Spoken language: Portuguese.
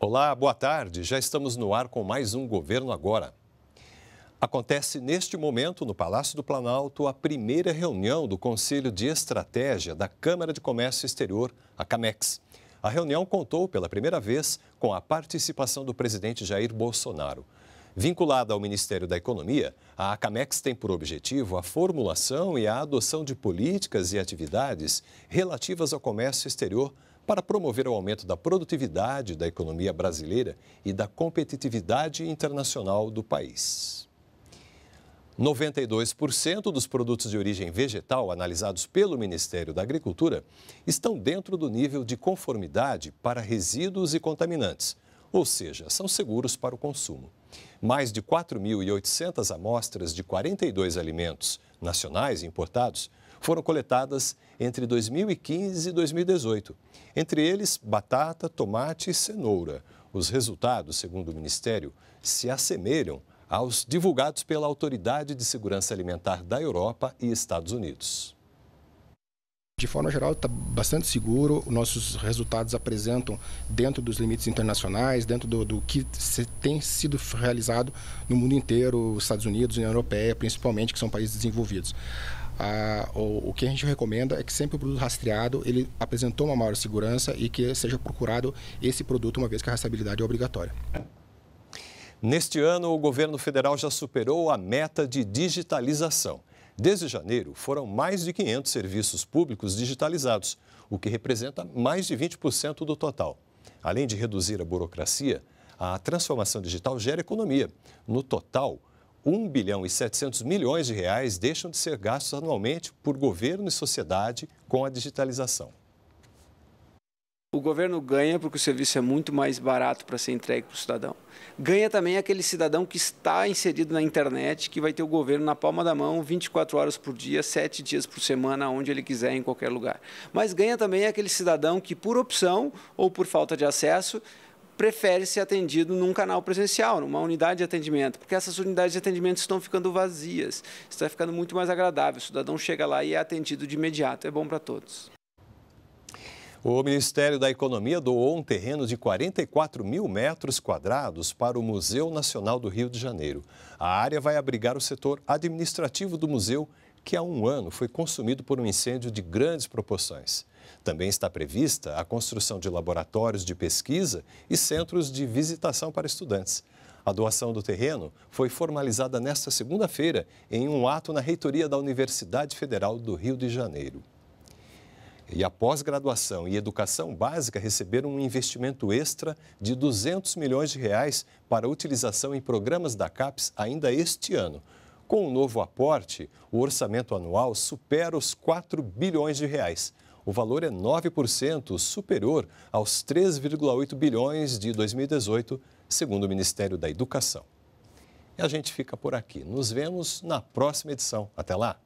Olá, boa tarde. Já estamos no ar com mais um Governo Agora. Acontece neste momento, no Palácio do Planalto, a primeira reunião do Conselho de Estratégia da Câmara de Comércio Exterior, a CAMEX. A reunião contou pela primeira vez com a participação do presidente Jair Bolsonaro. Vinculada ao Ministério da Economia, a ACAMEX tem por objetivo a formulação e a adoção de políticas e atividades relativas ao comércio exterior para promover o aumento da produtividade da economia brasileira e da competitividade internacional do país. 92% dos produtos de origem vegetal analisados pelo Ministério da Agricultura estão dentro do nível de conformidade para resíduos e contaminantes, ou seja, são seguros para o consumo. Mais de 4.800 amostras de 42 alimentos nacionais e importados foram coletadas entre 2015 e 2018. Entre eles, batata, tomate e cenoura. Os resultados, segundo o Ministério, se assemelham aos divulgados pela Autoridade de Segurança Alimentar da Europa e Estados Unidos. De forma geral, está bastante seguro. Nossos resultados apresentam dentro dos limites internacionais, dentro do, do que tem sido realizado no mundo inteiro, Estados Unidos, União Europeia, principalmente, que são países desenvolvidos. Ah, o, o, que a gente recomenda é que sempre o produto rastreado ele apresentou uma maior segurança e que seja procurado esse produto, uma vez que a rastreabilidade é obrigatória. Neste ano, o governo federal já superou a meta de digitalização. Desde janeiro, foram mais de 500 serviços públicos digitalizados, o que representa mais de 20% do total. Além de reduzir a burocracia, a transformação digital gera economia. No total, 1 bilhão e 700 milhões de reais deixam de ser gastos anualmente por governo e sociedade com a digitalização o governo ganha porque o serviço é muito mais barato para ser entregue para o cidadão. Ganha também aquele cidadão que está inserido na internet, que vai ter o governo na palma da mão 24 horas por dia, 7 dias por semana, onde ele quiser, em qualquer lugar. Mas ganha também aquele cidadão que, por opção ou por falta de acesso, prefere ser atendido num canal presencial, numa unidade de atendimento, porque essas unidades de atendimento estão ficando vazias, está ficando muito mais agradável. O cidadão chega lá e é atendido de imediato, é bom para todos. O Ministério da Economia doou um terreno de 44 mil metros quadrados para o Museu Nacional do Rio de Janeiro. A área vai abrigar o setor administrativo do museu, que há um ano foi consumido por um incêndio de grandes proporções. Também está prevista a construção de laboratórios de pesquisa e centros de visitação para estudantes. A doação do terreno foi formalizada nesta segunda-feira em um ato na reitoria da Universidade Federal do Rio de Janeiro e a pós-graduação e educação básica receberam um investimento extra de 200 milhões de reais para utilização em programas da CAPES ainda este ano. Com o novo aporte, o orçamento anual supera os 4 bilhões de reais. O valor é 9% superior aos 3,8 bilhões de 2018, segundo o Ministério da Educação. E a gente fica por aqui. Nos vemos na próxima edição. Até lá!